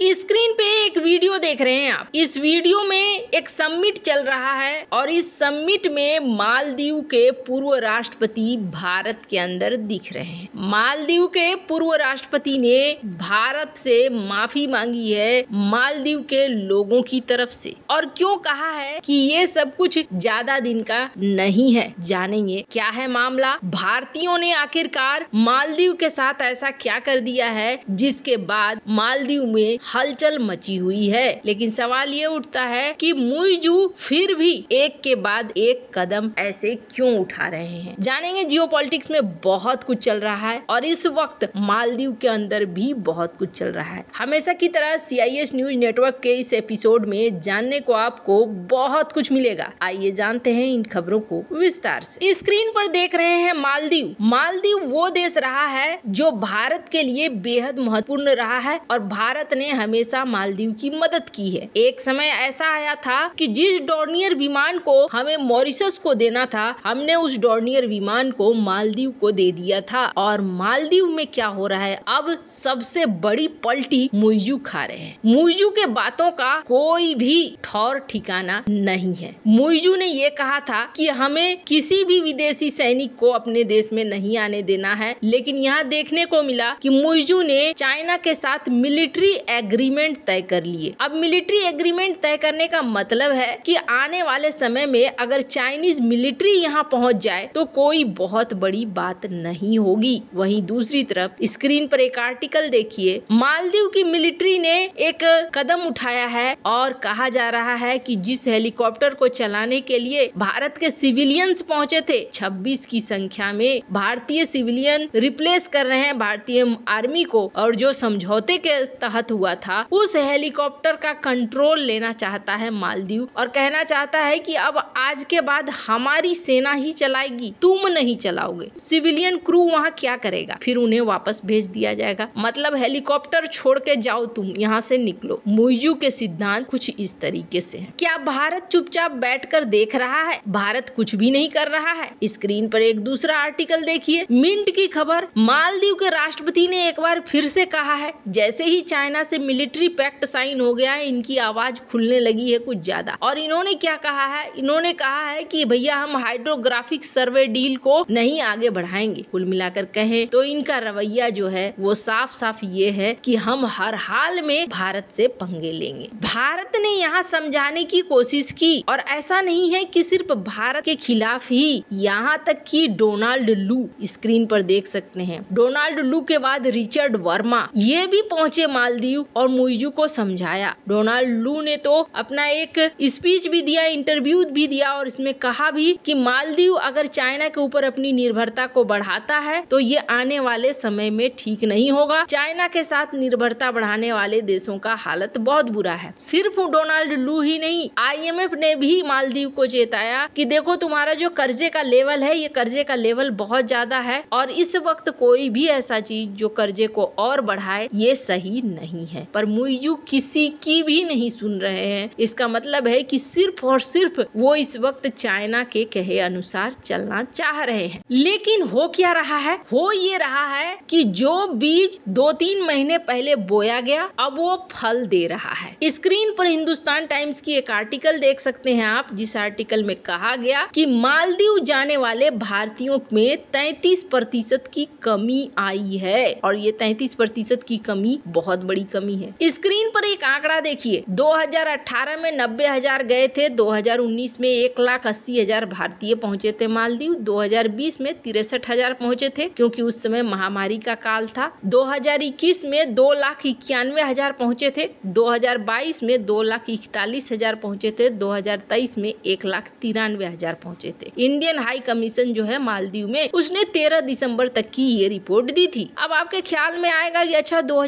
screen पे एक video देख रहे हैं आप इस वीडियो में एक सम्मिट चल रहा है और इस सम्मिट में मालदीव के पूर्व राष्ट्रपति भारत के अंदर दिख रहे हैं मालदीव के पूर्व राष्ट्रपति ने भारत से माफी मांगी है मालदीव के लोगों की तरफ से और क्यों कहा है कि ये सब कुछ ज्यादा दिन का नहीं है जानेंगे क्या है मामला भारतीयों ने आखिरकार मालदीव के साथ ऐसा क्या कर दिया है जिसके बाद मालदीव में हलचल मची हुई है लेकिन सवाल ये उठता है कि मुईजू फिर भी एक के बाद एक कदम ऐसे क्यों उठा रहे हैं जानेंगे जियो में बहुत कुछ चल रहा है और इस वक्त मालदीव के अंदर भी बहुत कुछ चल रहा है हमेशा की तरह सी न्यूज नेटवर्क के इस एपिसोड में जानने को आपको बहुत कुछ मिलेगा आइए जानते हैं इन खबरों को विस्तार से स्क्रीन पर देख रहे हैं मालदीव मालदीव वो देश रहा है जो भारत के लिए बेहद महत्वपूर्ण रहा है और भारत ने हमेशा मालदीव की मदद की है एक समय ऐसा आया था कि जिस डॉर्नियर विमान को हमें मॉरिशस को देना था हमने उस डोर्नियर विमान को मालदीव को दे दिया था और मालदीव में क्या हो रहा है अब सबसे बड़ी पलटी मुइजू खा रहे हैं मुइजू के बातों का कोई भी ठौर ठिकाना नहीं है मुइजू ने ये कहा था कि हमें किसी भी विदेशी सैनिक को अपने देश में नहीं आने देना है लेकिन यहाँ देखने को मिला कि मुइजू ने चाइना के साथ मिलिट्री एक्ट एग्रीमेंट तय कर लिए अब मिलिट्री एग्रीमेंट तय करने का मतलब है कि आने वाले समय में अगर चाइनीज मिलिट्री यहाँ पहुँच जाए तो कोई बहुत बड़ी बात नहीं होगी वहीं दूसरी तरफ स्क्रीन पर एक आर्टिकल देखिए मालदीव की मिलिट्री ने एक कदम उठाया है और कहा जा रहा है कि जिस हेलीकॉप्टर को चलाने के लिए भारत के सिविलियंस पहुंचे थे 26 की संख्या में भारतीय सिविलियन रिप्लेस कर रहे हैं भारतीय आर्मी को और जो समझौते के तहत हुआ था उस हेलीकॉप्टर का कंट्रोल लेना चाहता है मालदीव और कहना चाहता है कि अब आज के बाद हमारी सेना ही चलाएगी तुम नहीं चलाओगे सिविलियन क्रू वहाँ क्या करेगा फिर उन्हें वापस भेज दिया जाएगा मतलब हेलीकॉप्टर छोड़ के जाओ तुम यहाँ से निकलो मोइजू के सिद्धांत कुछ इस तरीके से है क्या भारत चुपचाप कर देख रहा है भारत कुछ भी नहीं कर रहा है स्क्रीन पर एक दूसरा आर्टिकल देखिए मिंट की खबर मालदीव के राष्ट्रपति ने एक बार फिर से कहा है जैसे ही चाइना से मिलिट्री पैक्ट साइन हो गया है इनकी आवाज खुलने लगी है कुछ ज्यादा और इन्होंने क्या कहा है इन्होंने उन्होंने कहा है कि भैया हम हाइड्रोग्राफिक सर्वे डील को नहीं आगे बढ़ाएंगे कुल मिलाकर कहें तो इनका रवैया जो है वो साफ साफ ये है कि हम हर हाल में भारत से पंगे लेंगे भारत ने यहाँ समझाने की कोशिश की और ऐसा नहीं है कि सिर्फ भारत के खिलाफ ही यहाँ तक कि डोनाल्ड लू स्क्रीन पर देख सकते हैं डोनाल्ड लू के बाद रिचर्ड वर्मा ये भी पहुंचे मालदीव और मुइजू को समझाया डोनाल्ड लू ने तो अपना एक स्पीच भी दिया इंटरव्यू भी दिया दिया और इसमें कहा भी कि मालदीव अगर चाइना के ऊपर अपनी निर्भरता को बढ़ाता है तो ये आने वाले समय में ठीक नहीं होगा चाइना के साथ निर्भरता बढ़ाने वाले देशों का हालत बहुत बुरा है सिर्फ डोनाल्ड लू ही नहीं आईएमएफ ने भी मालदीव को चेताया कि देखो तुम्हारा जो कर्जे का लेवल है ये कर्जे का लेवल बहुत ज्यादा है और इस वक्त कोई भी ऐसा चीज जो कर्जे को और बढ़ाए ये सही नहीं है पर मुइजू किसी की भी नहीं सुन रहे हैं इसका मतलब है कि सिर्फ और सिर्फ वो इस इस वक्त चाइना के कहे अनुसार चलना चाह रहे हैं लेकिन हो क्या रहा है हो ये रहा है कि जो बीज दो तीन महीने पहले बोया गया अब वो फल दे रहा है स्क्रीन पर हिंदुस्तान टाइम्स की एक आर्टिकल देख सकते हैं आप जिस आर्टिकल में कहा गया कि मालदीव जाने वाले भारतीयों में तैतीस प्रतिशत की कमी आई है और ये तैतीस प्रतिशत की कमी बहुत बड़ी कमी है स्क्रीन पर एक आंकड़ा देखिए 2018 में नब्बे हजार गए थे 2019 में एक लाख अस्सी हजार भारतीय पहुंचे थे मालदीव 2020 में तिरसठ हजार पहुंचे थे क्योंकि उस समय महामारी का काल था 2021 में दो लाख इक्यानवे हजार पहुंचे थे 2022 में दो लाख इकतालीस हजार पहुंचे थे 2023 में एक लाख तिरानवे हजार पहुंचे थे इंडियन हाई कमीशन जो है मालदीव में उसने तेरह दिसंबर तक की ये रिपोर्ट दी थी अब आपके ख्याल में आएगा की अच्छा दो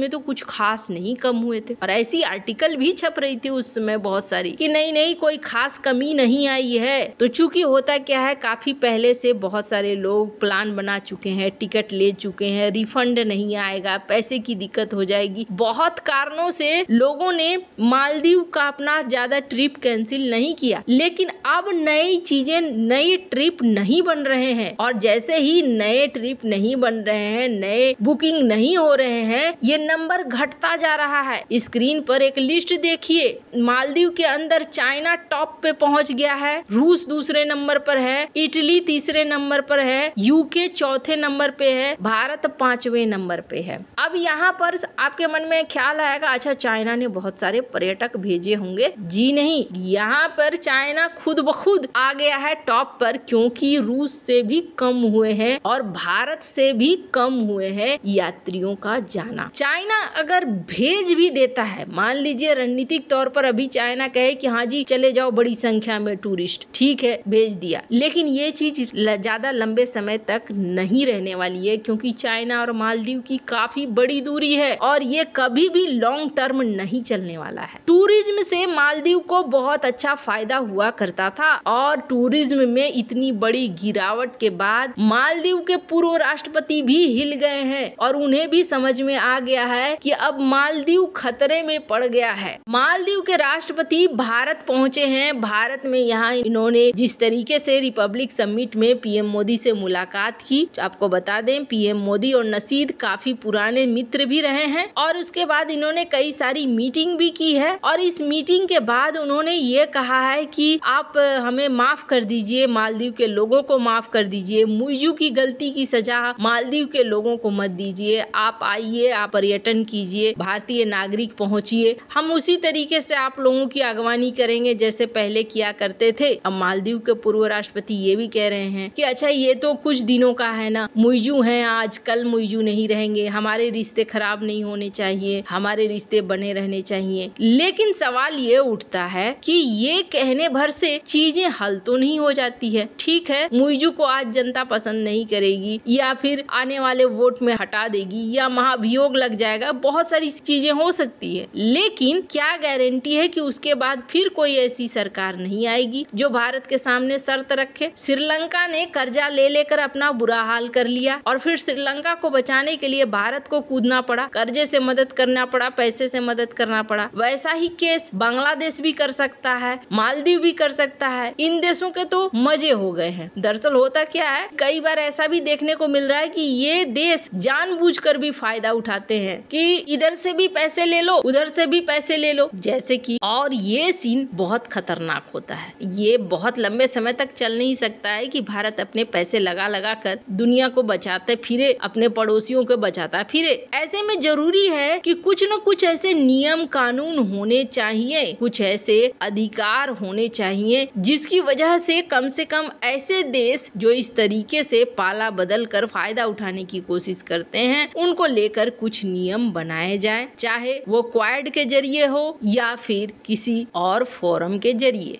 में तो कुछ खास नहीं कम हुए थे और ऐसी आर्टिकल भी छप रही थी उस समय बहुत सारी कि नहीं नहीं कोई खास कम कमी नहीं आई है तो चूंकि होता क्या है काफ़ी पहले से बहुत सारे लोग प्लान बना चुके हैं टिकट ले चुके हैं रिफंड नहीं आएगा पैसे की दिक्कत हो जाएगी बहुत कारणों से लोगों ने मालदीव का अपना ज़्यादा ट्रिप कैंसिल नहीं किया लेकिन अब नई चीज़ें नई ट्रिप नहीं बन रहे हैं और जैसे ही नए ट्रिप नहीं बन रहे हैं नए बुकिंग नहीं हो रहे हैं ये नंबर घटता जा रहा है स्क्रीन पर एक लिस्ट देखिए मालदीव के अंदर चाइना टॉप पे पहुंच गया है रूस दूसरे नंबर पर है इटली तीसरे नंबर पर है यूके चौथे नंबर पे है भारत पांचवे नंबर पे है अब यहाँ पर आपके मन में ख्याल आएगा अच्छा चाइना ने बहुत सारे पर्यटक भेजे होंगे जी नहीं यहाँ पर चाइना खुद ब खुद आ गया है टॉप पर क्योंकि रूस से भी कम हुए हैं और भारत से भी कम हुए हैं यात्रियों का जाना चाइना अगर भेज भी देता है मान लीजिए रणनीतिक तौर पर अभी चाइना कहे कि हाँ जी चले जाओ बड़ी संख्या में टूरिस्ट ठीक है भेज दिया लेकिन ये चीज ज्यादा लंबे समय तक नहीं रहने वाली है क्योंकि चाइना और मालदीव की काफी बड़ी दूरी है और ये कभी भी लॉन्ग टर्म नहीं चलने वाला है टूरिज्म से मालदीव को बहुत अच्छा फायदा हुआ करता था और टूरिज्म में इतनी बड़ी गिरावट के बाद मालदीव के पूर्व राष्ट्रपति भी हिल गए हैं और उन्हें भी समझ में आ गया है कि अब मालदीव खतरे में पड़ गया है मालदीव के राष्ट्रपति भारत पहुंचे हैं भारत भारत में यहाँ इन्होंने जिस तरीके से रिपब्लिक समिट में पीएम मोदी से मुलाकात की आपको बता दें पीएम मोदी और नसीद काफी पुराने मित्र भी रहे हैं और उसके बाद इन्होंने कई सारी मीटिंग भी की है और इस मीटिंग के बाद उन्होंने ये कहा है कि आप हमें माफ कर दीजिए मालदीव के लोगों को माफ कर दीजिए मुयू की गलती की सजा मालदीव के लोगों को मत दीजिए आप आइए आप पर्यटन कीजिए भारतीय नागरिक पहुंचिए हम उसी तरीके से आप लोगों की अगवानी करेंगे जैसे पहले किया करते थे अब मालदीव के पूर्व राष्ट्रपति ये भी कह रहे हैं कि अच्छा ये तो कुछ दिनों का है ना मुइजू है आज कल मुइजू नहीं रहेंगे हमारे रिश्ते खराब नहीं होने चाहिए हमारे रिश्ते बने रहने चाहिए लेकिन सवाल ये उठता है कि ये कहने भर से चीजें हल तो नहीं हो जाती है ठीक है मुइजू को आज जनता पसंद नहीं करेगी या फिर आने वाले वोट में हटा देगी या महाभियोग लग जाएगा बहुत सारी चीजें हो सकती है लेकिन क्या गारंटी है कि उसके बाद फिर कोई ऐसी सरकार नहीं आएगी जो भारत के सामने शर्त रखे श्रीलंका ने कर्जा ले लेकर अपना बुरा हाल कर लिया और फिर श्रीलंका को बचाने के लिए भारत को कूदना पड़ा कर्जे से मदद करना पड़ा पैसे से मदद करना पड़ा वैसा ही केस बांग्लादेश भी कर सकता है मालदीव भी कर सकता है इन देशों के तो मजे हो गए हैं दरअसल होता क्या है कई बार ऐसा भी देखने को मिल रहा है कि ये देश जानबूझकर भी फायदा उठाते हैं कि इधर से भी पैसे ले लो उधर से भी पैसे ले लो जैसे कि और ये सीन बहुत खतरनाक होता है ये बहुत लंबे समय तक चल नहीं सकता है कि भारत अपने पैसे लगा लगा कर दुनिया को बचाते फिरे अपने पड़ोसियों को बचाता फिरे ऐसे में जरूरी है कि कुछ न कुछ ऐसे नियम कानून होने चाहिए कुछ ऐसे अधिकार होने चाहिए जिसकी वजह से कम से कम ऐसे देश जो इस तरीके से पाला बदल कर फायदा उठाने की कोशिश करते हैं उनको लेकर कुछ नियम बनाए जाए चाहे वो क्वाड के जरिए हो या फिर किसी और फोरम के जरिए